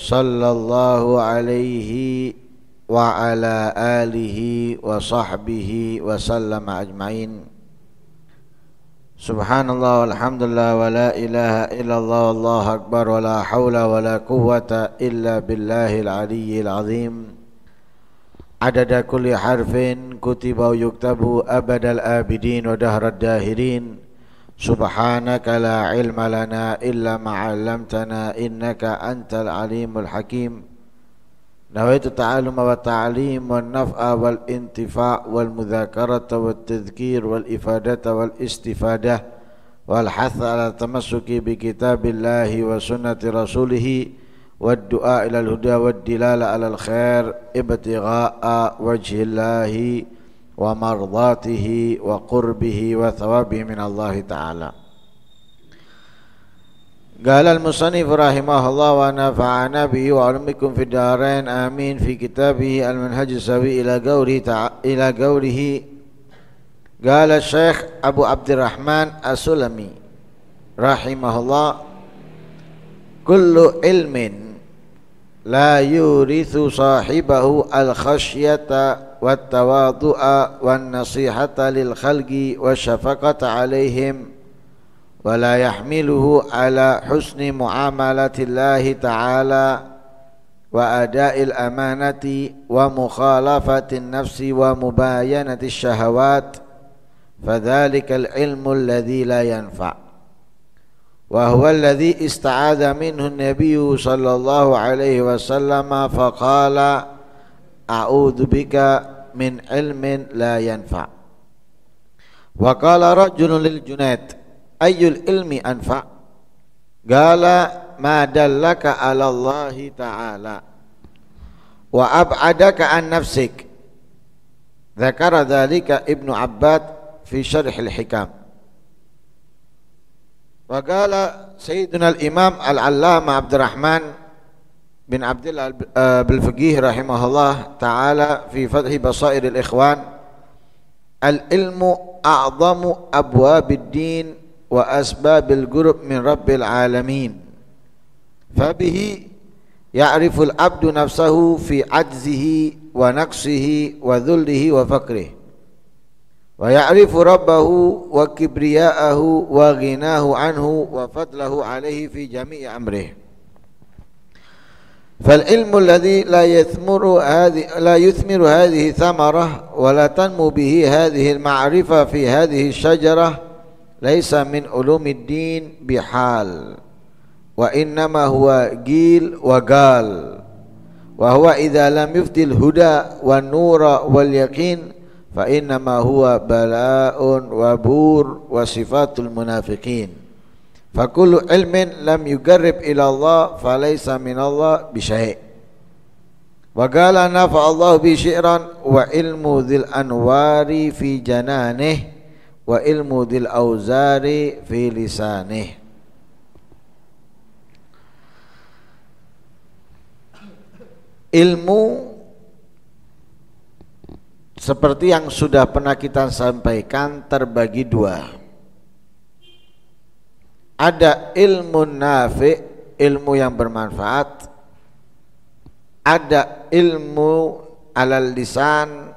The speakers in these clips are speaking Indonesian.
صلى الله عليه وعلى آله وصحبه وسلم أجمعين سبحان الله والحمد لله ولا إله إلا الله والله أكبر ولا حول ولا قوة إلا بالله العلي العظيم عدد كل حرف كتب ويكتب أبد الآبدين ودهر الداهرين سبحانك لا علم لنا إلا ما علمتنا إنك أنت العليم الحكيم نويت التعلم والتعليم والنفع والانتفاع والمذاكرة والتذكير والإفادة والاستفادة والحث على التمسك بكتاب الله وسنة رسوله والدعاء إلى الهدى والدلالة على الخير ابتغاء وجه الله ومرضاته وقربه وثوابه من الله تعالى قال المصنف رحمه الله ونفعنا به وعلمكم في الدارين آمين في كتابه المنهج السوي إلى قوله إلى قوله قال الشيخ أبو عبد الرحمن السلمي رحمه الله كل علم لا يورث صاحبه الخشية والتواضع والنصيحة للخلق والشفقة عليهم ولا يحمله على حسن معاملة الله تعالى وأداء الأمانة ومخالفة النفس ومباينة الشهوات فذلك العلم الذي لا ينفع وهو الذي استعاذ منه النبي صلى الله عليه وسلم فقال أعوذ بك من علم لا ينفع وقال رجل للجنيد أي العلم أنفع قال ما دلك على الله تعالى وأبعدك عن نفسك ذكر ذلك ابن عباد في شرح الحكام وقال سيدنا الإمام العلامة عبد الرحمن بن عبد الله آه، بالفقيه رحمه الله تعالى في فتح بصائر الإخوان العلم أعظم أبواب الدين وأسباب القرب من رب العالمين فبه يعرف العبد نفسه في عجزه ونقصه وذله وفقره ويعرف ربه وكبرياءه وغناه عنه وفضله عليه في جميع أمره فالعلم الذي لا يثمر هذه لا يثمر هذه ثمرة ولا تنمو به هذه المعرفة في هذه الشجرة ليس من علوم الدين بحال وإنما هو جيل وقال وهو إذا لم يفتي الهدى والنور واليقين فإنما هو بلاء وبور وصفات المنافقين Fakulu ilmin lam yugarrib ila Allah falaysa min Allah bisyai. Wa qala nafa Allah bi syi'ran wa ilmu dzil anwari fi jananih wa ilmu dzil auzari fi lisanih. Ilmu seperti yang sudah pernah kita sampaikan terbagi dua ada ilmu nafi ilmu yang bermanfaat ada ilmu alal lisan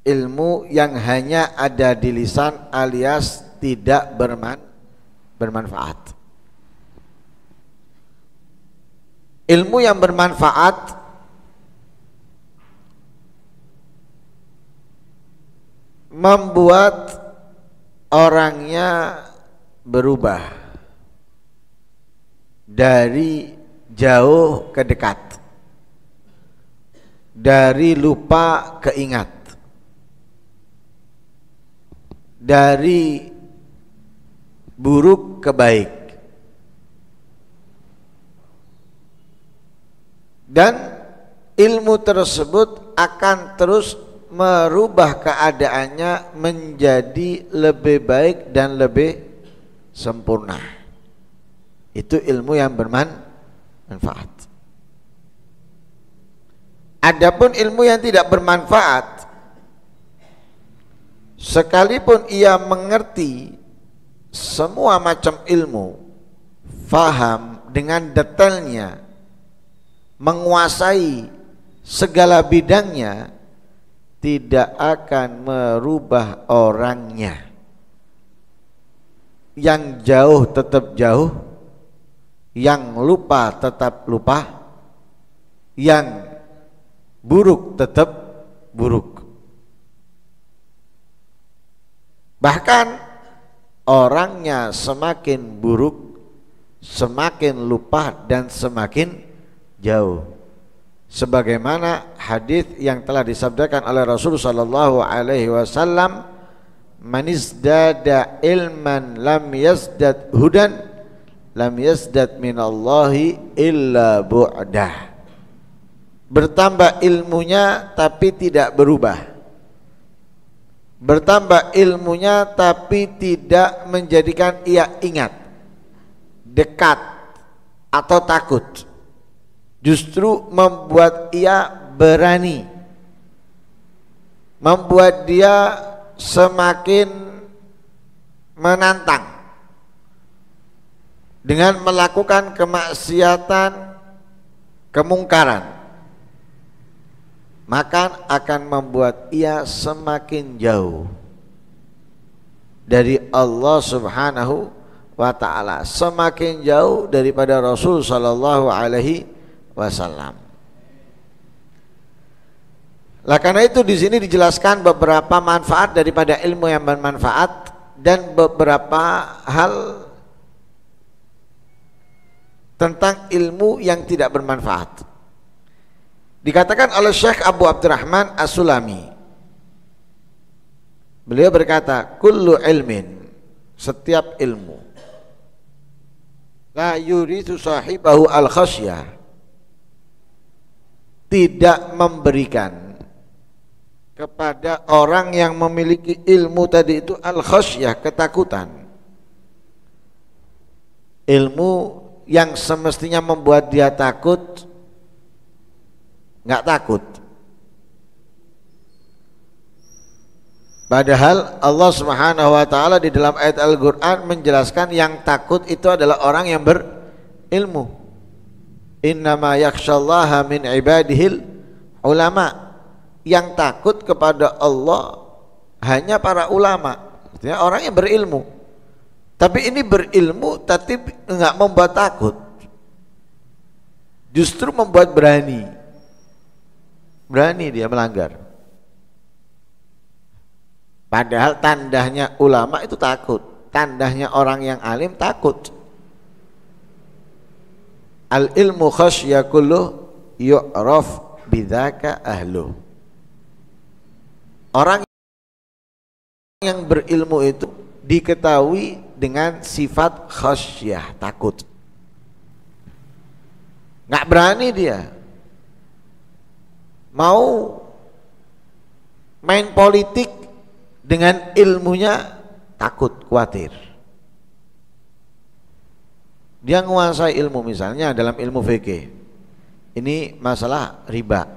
ilmu yang hanya ada di lisan alias tidak berman bermanfaat ilmu yang bermanfaat membuat orangnya berubah dari jauh ke dekat dari lupa ke ingat dari buruk ke baik dan ilmu tersebut akan terus merubah keadaannya menjadi lebih baik dan lebih sempurna. Itu ilmu yang bermanfaat. Adapun ilmu yang tidak bermanfaat sekalipun ia mengerti semua macam ilmu, faham dengan detailnya, menguasai segala bidangnya, tidak akan merubah orangnya. Yang jauh tetap jauh, yang lupa tetap lupa, yang buruk tetap buruk. Bahkan orangnya semakin buruk, semakin lupa dan semakin jauh sebagaimana hadis yang telah disabdakan oleh Rasul sallallahu alaihi wasallam ilman lam yazdad hudan lam yazdad minallahi illa bu'da bertambah ilmunya tapi tidak berubah bertambah ilmunya tapi tidak menjadikan ia ingat dekat atau takut justru membuat ia berani membuat dia semakin menantang dengan melakukan kemaksiatan kemungkaran maka akan membuat ia semakin jauh dari Allah Subhanahu wa taala semakin jauh daripada Rasul sallallahu alaihi wasallam. Lah karena itu di sini dijelaskan beberapa manfaat daripada ilmu yang bermanfaat dan beberapa hal tentang ilmu yang tidak bermanfaat. Dikatakan oleh Syekh Abu Abdurrahman As-Sulami. Beliau berkata, "Kullu ilmin, setiap ilmu la yuridu sahibahu al-khasyah tidak memberikan kepada orang yang memiliki ilmu tadi itu al khosyah ketakutan ilmu yang semestinya membuat dia takut nggak takut padahal Allah Subhanahu wa taala di dalam ayat Al-Qur'an menjelaskan yang takut itu adalah orang yang berilmu Innama yakshallaha min ibadihil ulama. Yang takut kepada Allah hanya para ulama. Artinya orang yang berilmu. Tapi ini berilmu tapi enggak membuat takut. Justru membuat berani. Berani dia melanggar. Padahal tandanya ulama itu takut, tandanya orang yang alim takut. Al ilmu khasya yu'raf bidaka ahlu. Orang yang berilmu itu diketahui dengan sifat khasyah, takut. Nggak berani dia. Mau main politik dengan ilmunya takut, khawatir. Dia menguasai ilmu misalnya dalam ilmu fikih. Ini masalah riba.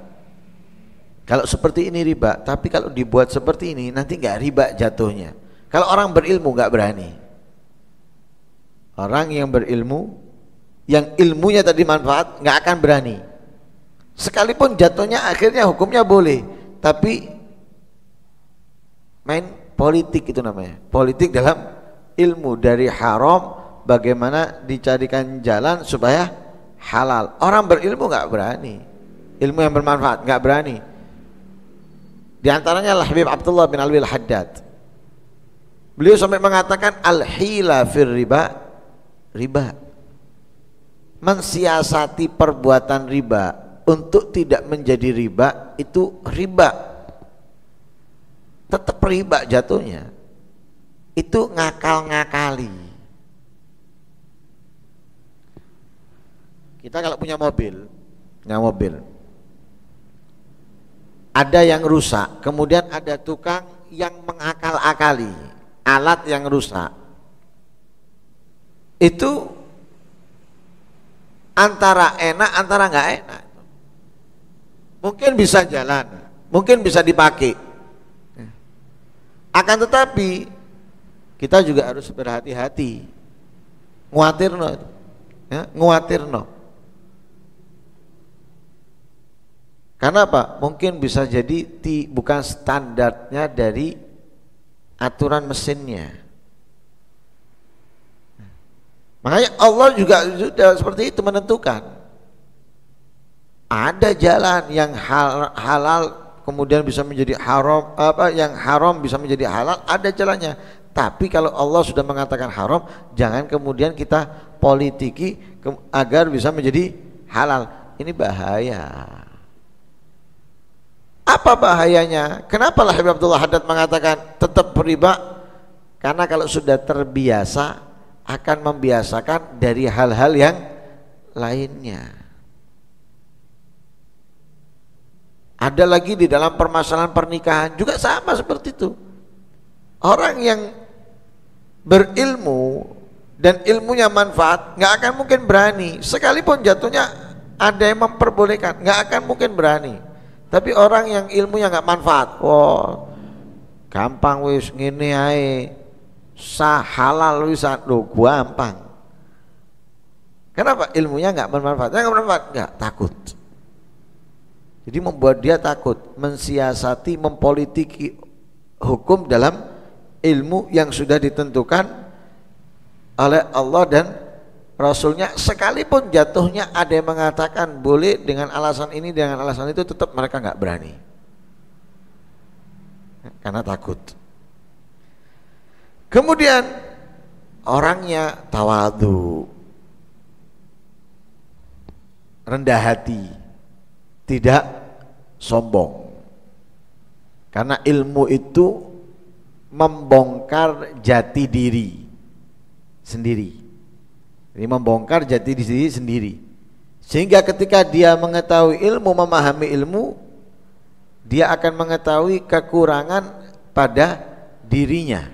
Kalau seperti ini riba, tapi kalau dibuat seperti ini nanti nggak riba jatuhnya. Kalau orang berilmu nggak berani. Orang yang berilmu, yang ilmunya tadi manfaat nggak akan berani. Sekalipun jatuhnya akhirnya hukumnya boleh, tapi main politik itu namanya. Politik dalam ilmu dari haram bagaimana dicarikan jalan supaya halal. Orang berilmu nggak berani, ilmu yang bermanfaat nggak berani. Di antaranya Al Habib Abdullah bin Alwi Haddad. Beliau sampai mengatakan al-hila fir riba riba. Mensiasati perbuatan riba untuk tidak menjadi riba itu riba. Tetap riba jatuhnya. Itu ngakal-ngakali Kita kalau punya mobil, punya mobil. Ada yang rusak, kemudian ada tukang yang mengakal-akali alat yang rusak. Itu antara enak antara nggak enak. Mungkin bisa jalan, mungkin bisa dipakai. Akan tetapi kita juga harus berhati-hati. Nguatir no, ya, nguatir no. Karena apa? Mungkin bisa jadi ti, bukan standarnya dari aturan mesinnya. Makanya Allah juga sudah seperti itu menentukan. Ada jalan yang hal, halal kemudian bisa menjadi haram apa yang haram bisa menjadi halal ada jalannya. Tapi kalau Allah sudah mengatakan haram, jangan kemudian kita politiki agar bisa menjadi halal. Ini bahaya. Apa bahayanya? Kenapa lah Habib Abdullah Haddad mengatakan tetap riba? Karena kalau sudah terbiasa akan membiasakan dari hal-hal yang lainnya. Ada lagi di dalam permasalahan pernikahan juga sama seperti itu. Orang yang berilmu dan ilmunya manfaat nggak akan mungkin berani sekalipun jatuhnya ada yang memperbolehkan nggak akan mungkin berani tapi orang yang ilmunya enggak manfaat, oh, gampang wis ngene ae. Sah halal wisan ah. lo gampang. Kenapa ilmunya nggak bermanfaat? Nggak bermanfaat, nggak takut. Jadi membuat dia takut, mensiasati, mempolitiki hukum dalam ilmu yang sudah ditentukan oleh Allah dan Rasulnya sekalipun jatuhnya ada yang mengatakan boleh dengan alasan ini dengan alasan itu tetap mereka nggak berani karena takut kemudian orangnya tawadu rendah hati tidak sombong karena ilmu itu membongkar jati diri sendiri ini membongkar jati diri sendiri. Sehingga ketika dia mengetahui ilmu, memahami ilmu, dia akan mengetahui kekurangan pada dirinya.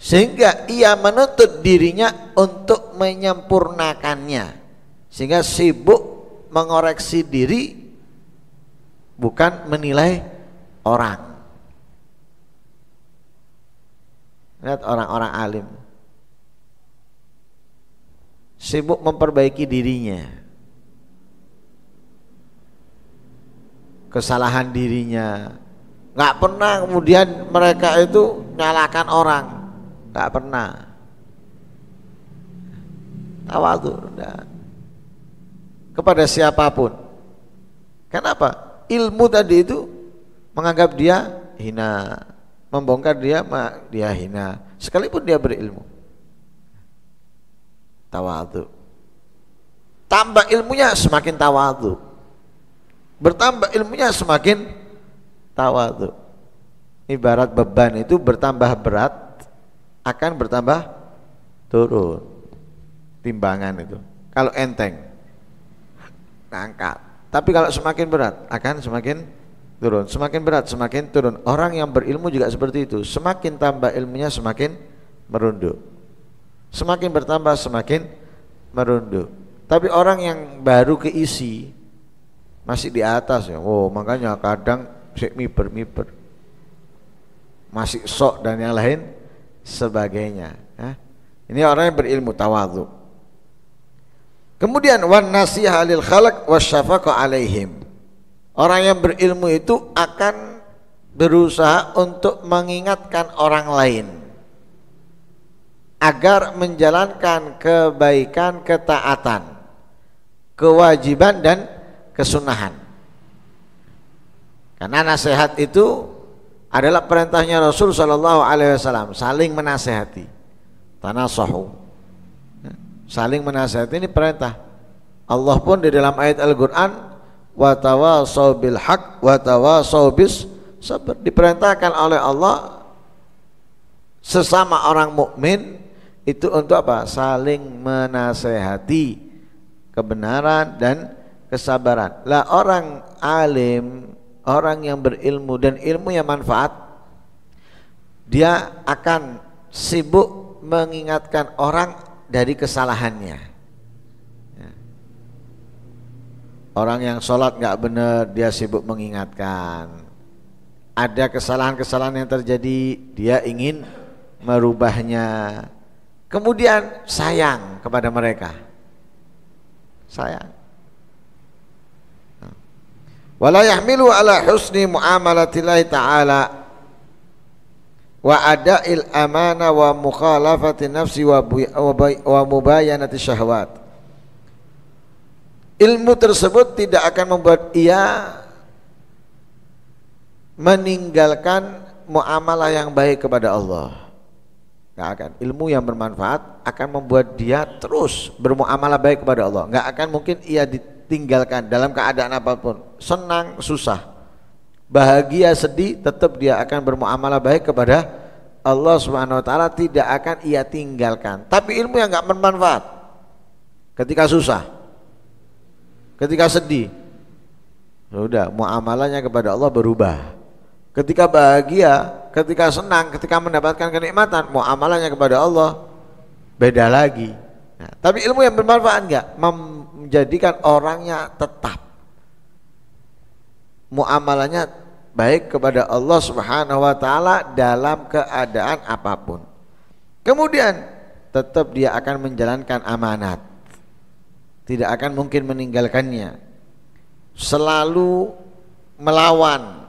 Sehingga ia menuntut dirinya untuk menyempurnakannya. Sehingga sibuk mengoreksi diri bukan menilai orang. Lihat orang-orang alim sibuk memperbaiki dirinya. Kesalahan dirinya. Nggak pernah kemudian mereka itu nyalakan orang. Nggak pernah. rendah kepada siapapun. Kenapa? Ilmu tadi itu menganggap dia hina, membongkar dia, dia hina, sekalipun dia berilmu. Tawadu. Tambah ilmunya semakin tawadu. Bertambah ilmunya semakin tawadu. Ibarat beban itu bertambah berat akan bertambah turun timbangan itu. Kalau enteng angkat. Tapi kalau semakin berat akan semakin turun. Semakin berat semakin turun. Orang yang berilmu juga seperti itu. Semakin tambah ilmunya semakin merunduk. Semakin bertambah semakin merunduk. Tapi orang yang baru keisi masih di atas ya. Oh, makanya kadang sik miber-miber. Masih sok dan yang lain sebagainya, ya. Ini orang yang berilmu tawadhu. Kemudian wan nasiha lil khalaq wasyafaqa alaihim. Orang yang berilmu itu akan berusaha untuk mengingatkan orang lain agar menjalankan kebaikan, ketaatan, kewajiban dan kesunahan. Karena nasihat itu adalah perintahnya Rasul Shallallahu Alaihi Wasallam saling menasehati, tanah sahu, saling menasehati ini perintah. Allah pun di dalam ayat Al-Quran watawa sawbil hak watawa sawbis diperintahkan oleh Allah sesama orang mukmin itu untuk apa? Saling menasehati kebenaran dan kesabaran. Lah orang alim, orang yang berilmu dan ilmu yang manfaat dia akan sibuk mengingatkan orang dari kesalahannya. Ya. Orang yang sholat nggak benar dia sibuk mengingatkan. Ada kesalahan-kesalahan yang terjadi dia ingin merubahnya Kemudian sayang kepada mereka. Sayang. Wala yahmilu ala husni muamalatillahi ta'ala wa ada'il amana wa mukhalafati nafsi wa, wa mubayanati syahwat. Ilmu tersebut tidak akan membuat ia meninggalkan muamalah yang baik kepada Allah Gak akan. Ilmu yang bermanfaat akan membuat dia terus bermuamalah baik kepada Allah. Gak akan mungkin ia ditinggalkan dalam keadaan apapun. Senang, susah. Bahagia, sedih, tetap dia akan bermuamalah baik kepada Allah Subhanahu wa taala tidak akan ia tinggalkan. Tapi ilmu yang gak bermanfaat ketika susah. Ketika sedih. Sudah, ya muamalahnya kepada Allah berubah ketika bahagia, ketika senang, ketika mendapatkan kenikmatan, mau amalannya kepada Allah beda lagi. Nah, tapi ilmu yang bermanfaat enggak menjadikan orangnya tetap muamalahnya baik kepada Allah Subhanahu wa taala dalam keadaan apapun. Kemudian tetap dia akan menjalankan amanat. Tidak akan mungkin meninggalkannya. Selalu melawan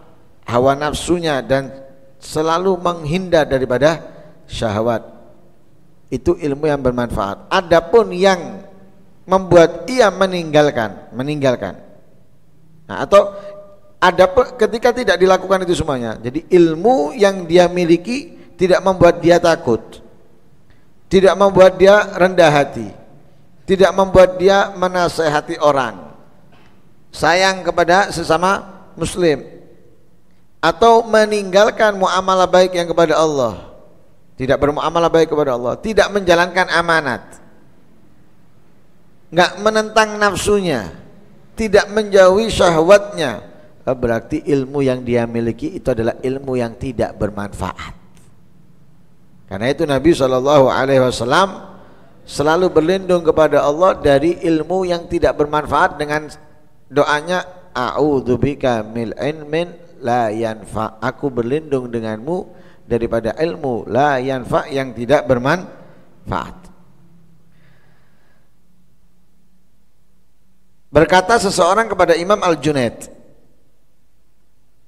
hawa nafsunya dan selalu menghindar daripada syahwat. Itu ilmu yang bermanfaat. Adapun yang membuat ia meninggalkan, meninggalkan. Nah, atau ada ketika tidak dilakukan itu semuanya. Jadi ilmu yang dia miliki tidak membuat dia takut. Tidak membuat dia rendah hati. Tidak membuat dia menasehati orang. Sayang kepada sesama muslim atau meninggalkan muamalah baik yang kepada Allah tidak bermuamalah baik kepada Allah tidak menjalankan amanat nggak menentang nafsunya tidak menjauhi syahwatnya eh, berarti ilmu yang dia miliki itu adalah ilmu yang tidak bermanfaat karena itu Nabi Shallallahu Alaihi Wasallam selalu berlindung kepada Allah dari ilmu yang tidak bermanfaat dengan doanya A'udzubika mil la yanfa aku berlindung denganmu daripada ilmu la yanfa yang tidak bermanfaat berkata seseorang kepada Imam Al-Junaid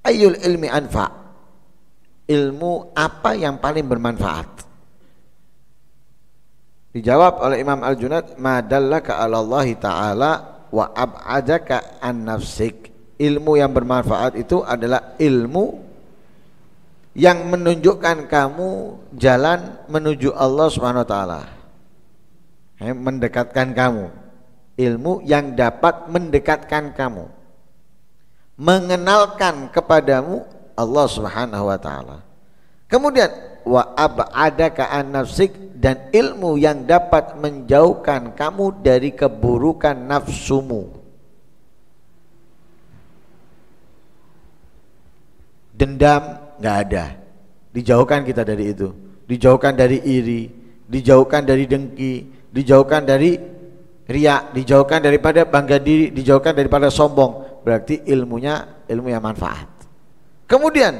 ayul ilmi anfa ilmu apa yang paling bermanfaat dijawab oleh Imam Al-Junaid madallaka ala Allah taala wa ab'adaka an nafsik ilmu yang bermanfaat itu adalah ilmu yang menunjukkan kamu jalan menuju Allah Subhanahu taala. Eh, mendekatkan kamu. Ilmu yang dapat mendekatkan kamu. Mengenalkan kepadamu Allah Subhanahu wa taala. Kemudian wa ab'adaka an nafsik dan ilmu yang dapat menjauhkan kamu dari keburukan nafsumu. dendam nggak ada. Dijauhkan kita dari itu, dijauhkan dari iri, dijauhkan dari dengki, dijauhkan dari riak, dijauhkan daripada bangga diri, dijauhkan daripada sombong. Berarti ilmunya ilmu yang manfaat. Kemudian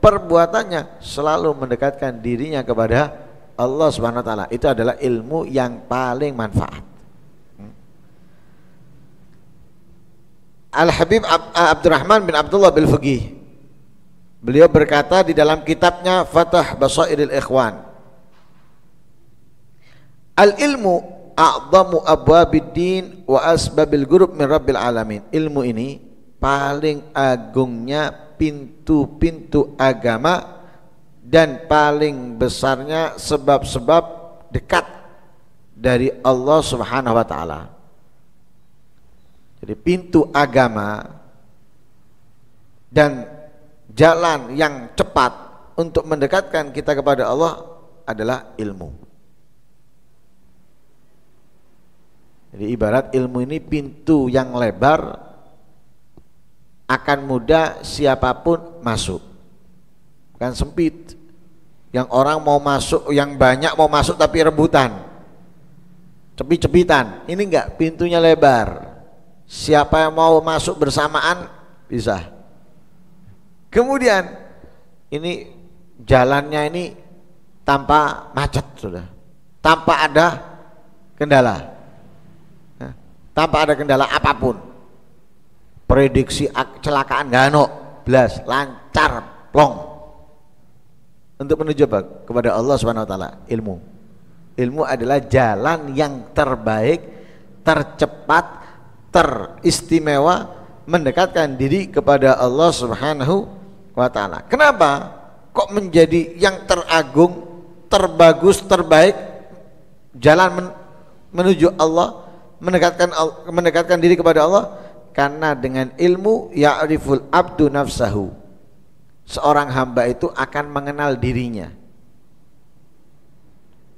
perbuatannya selalu mendekatkan dirinya kepada Allah Subhanahu wa taala. Itu adalah ilmu yang paling manfaat. Hmm? Al Habib Abdurrahman bin Abdullah bin Fagih Beliau berkata di dalam kitabnya Fatah Basairil Ikhwan. Al ilmu a'zamu abwabid wa asbabil gurub min rabbil alamin. Ilmu ini paling agungnya pintu-pintu agama dan paling besarnya sebab-sebab dekat dari Allah Subhanahu wa taala. Jadi pintu agama dan jalan yang cepat untuk mendekatkan kita kepada Allah adalah ilmu. Jadi ibarat ilmu ini pintu yang lebar akan mudah siapapun masuk. Bukan sempit. Yang orang mau masuk, yang banyak mau masuk tapi rebutan. Cepi-cepitan. Ini enggak pintunya lebar. Siapa yang mau masuk bersamaan bisa. Kemudian ini jalannya ini tanpa macet sudah, tanpa ada kendala, nah, tanpa ada kendala apapun. Prediksi kecelakaan Gano belas lancar plong untuk menuju apa? kepada Allah Subhanahu wa taala ilmu. Ilmu adalah jalan yang terbaik, tercepat, teristimewa mendekatkan diri kepada Allah Subhanahu wa taala. Kenapa kok menjadi yang teragung, terbagus, terbaik jalan men menuju Allah, mendekatkan mendekatkan diri kepada Allah karena dengan ilmu ya'riful abdu nafsahu. Seorang hamba itu akan mengenal dirinya.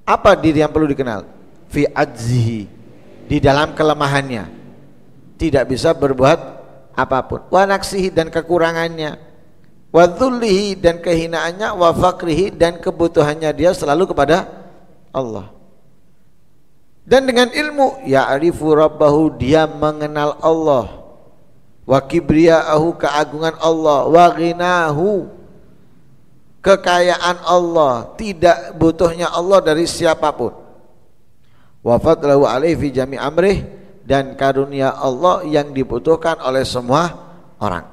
Apa diri yang perlu dikenal? Fi adzihi di dalam kelemahannya. Tidak bisa berbuat apapun. wanaksihi dan kekurangannya wa dan kehinaannya wa dan kebutuhannya dia selalu kepada Allah dan dengan ilmu ya'rifu rabbahu dia mengenal Allah wa kibriya'ahu keagungan Allah wa ghinahu kekayaan Allah tidak butuhnya Allah dari siapapun wa fadlahu alaihi fi jami amrih dan karunia Allah yang dibutuhkan oleh semua orang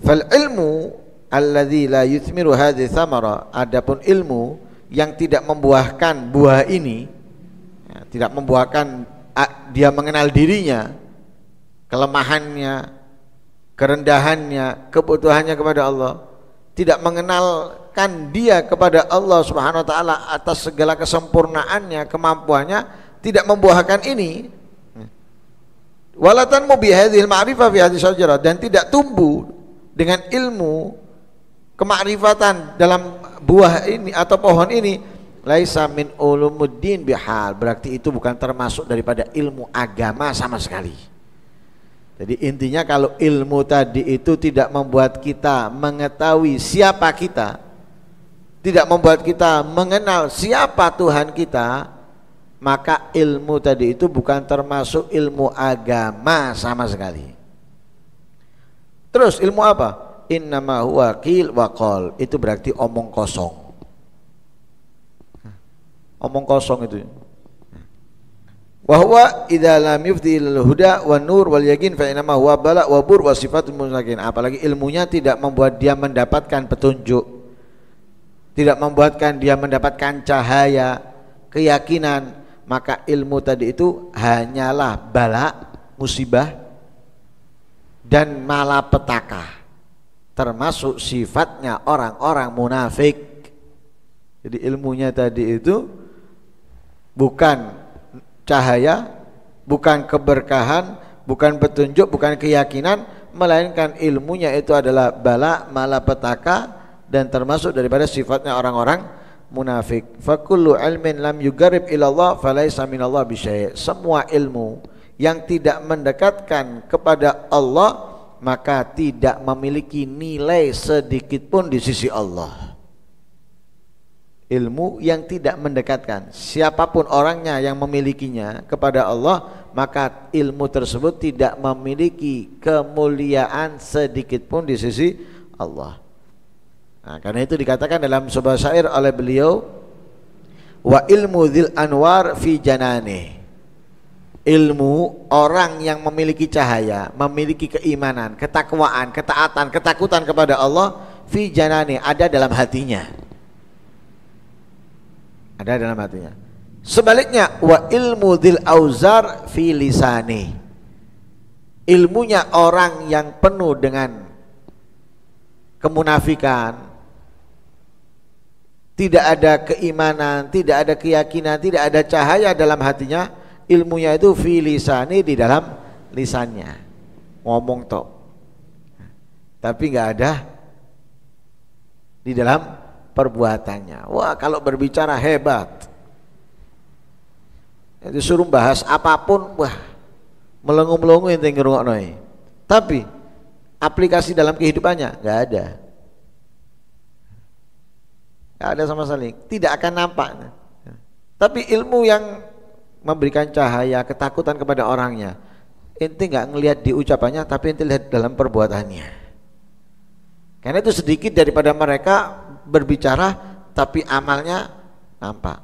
Fal ilmu alladzi la yuthmiru hadhi thamara, adapun ilmu yang tidak membuahkan buah ini ya, tidak membuahkan dia mengenal dirinya, kelemahannya, kerendahannya, kebutuhannya kepada Allah, tidak mengenalkan dia kepada Allah Subhanahu wa taala atas segala kesempurnaannya, kemampuannya, tidak membuahkan ini, walatan mu bihadhil ma'rifah fi hadhihi dan tidak tumbuh dengan ilmu kemakrifatan dalam buah ini atau pohon ini laisa min ulumuddin bihal berarti itu bukan termasuk daripada ilmu agama sama sekali jadi intinya kalau ilmu tadi itu tidak membuat kita mengetahui siapa kita tidak membuat kita mengenal siapa Tuhan kita maka ilmu tadi itu bukan termasuk ilmu agama sama sekali Terus ilmu apa? Innama huwa qil wa qol. Itu berarti omong kosong. Omong kosong itu. Wa huwa idza lam yufdi lil huda wa nur wal yaqin fa innama huwa bala wa bur wa sifat mutlaqin. Apalagi ilmunya tidak membuat dia mendapatkan petunjuk. Tidak membuatkan dia mendapatkan cahaya, keyakinan, maka ilmu tadi itu hanyalah balak musibah dan malapetaka termasuk sifatnya orang-orang munafik jadi ilmunya tadi itu bukan cahaya bukan keberkahan bukan petunjuk bukan keyakinan melainkan ilmunya itu adalah bala malapetaka dan termasuk daripada sifatnya orang-orang munafik fakullu ilmin lam yugarib ilallah falaysa minallah bisyai semua ilmu yang tidak mendekatkan kepada Allah maka tidak memiliki nilai sedikit pun di sisi Allah. Ilmu yang tidak mendekatkan siapapun orangnya yang memilikinya kepada Allah maka ilmu tersebut tidak memiliki kemuliaan sedikit pun di sisi Allah. Nah, karena itu dikatakan dalam sebuah syair oleh beliau wa ilmu zil anwar fi janani ilmu orang yang memiliki cahaya, memiliki keimanan, ketakwaan, ketaatan, ketakutan kepada Allah fi janani ada dalam hatinya. Ada dalam hatinya. Sebaliknya wa ilmu dil auzar fi lisani. Ilmunya orang yang penuh dengan kemunafikan, tidak ada keimanan, tidak ada keyakinan, tidak ada cahaya dalam hatinya, ilmunya itu filisani di dalam lisannya ngomong tok tapi nggak ada di dalam perbuatannya wah kalau berbicara hebat itu suruh bahas apapun wah melongo-melongo yang noi tapi aplikasi dalam kehidupannya nggak ada nggak ada sama sekali tidak akan nampak tapi ilmu yang memberikan cahaya ketakutan kepada orangnya. Inti nggak ngelihat di ucapannya, tapi inti lihat dalam perbuatannya. Karena itu sedikit daripada mereka berbicara, tapi amalnya nampak.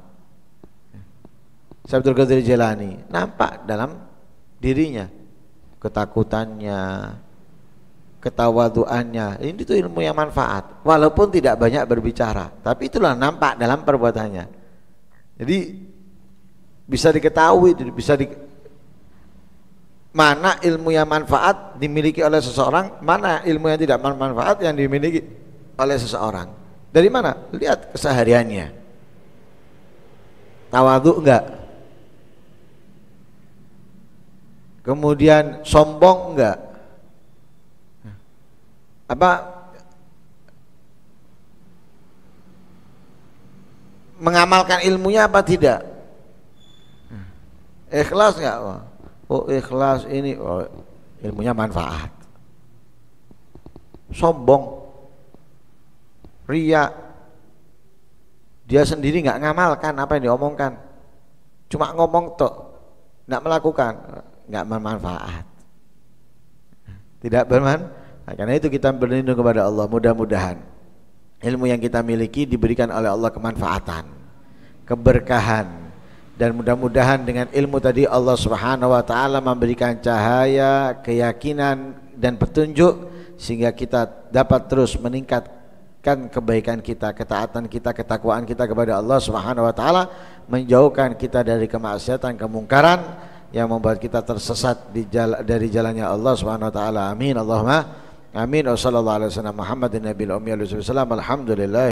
Syabdul Qadir Jelani nampak dalam dirinya ketakutannya, ketawaduannya. Ini tuh ilmu yang manfaat, walaupun tidak banyak berbicara, tapi itulah nampak dalam perbuatannya. Jadi bisa diketahui bisa di mana ilmu yang manfaat dimiliki oleh seseorang mana ilmu yang tidak manfaat yang dimiliki oleh seseorang dari mana lihat kesehariannya tawadu enggak kemudian sombong enggak apa mengamalkan ilmunya apa tidak Ikhlas nggak? Oh, oh ikhlas ini oh, ilmunya manfaat. Sombong, ria, dia sendiri nggak ngamalkan apa yang diomongkan, cuma ngomong tok, nggak melakukan, nggak bermanfaat. Tidak bermanfaat. Nah, karena itu kita berlindung kepada Allah. Mudah-mudahan ilmu yang kita miliki diberikan oleh Allah kemanfaatan, keberkahan dan mudah-mudahan dengan ilmu tadi Allah Subhanahu wa taala memberikan cahaya, keyakinan dan petunjuk sehingga kita dapat terus meningkatkan kebaikan kita, ketaatan kita, ketakwaan kita kepada Allah Subhanahu wa taala, menjauhkan kita dari kemaksiatan, kemungkaran yang membuat kita tersesat di jala, dari jalannya Allah Subhanahu wa taala. Amin. Allahumma amin. Wassallallahu alaihi wasallam Muhammadin nabiyil ummi alhamdulillah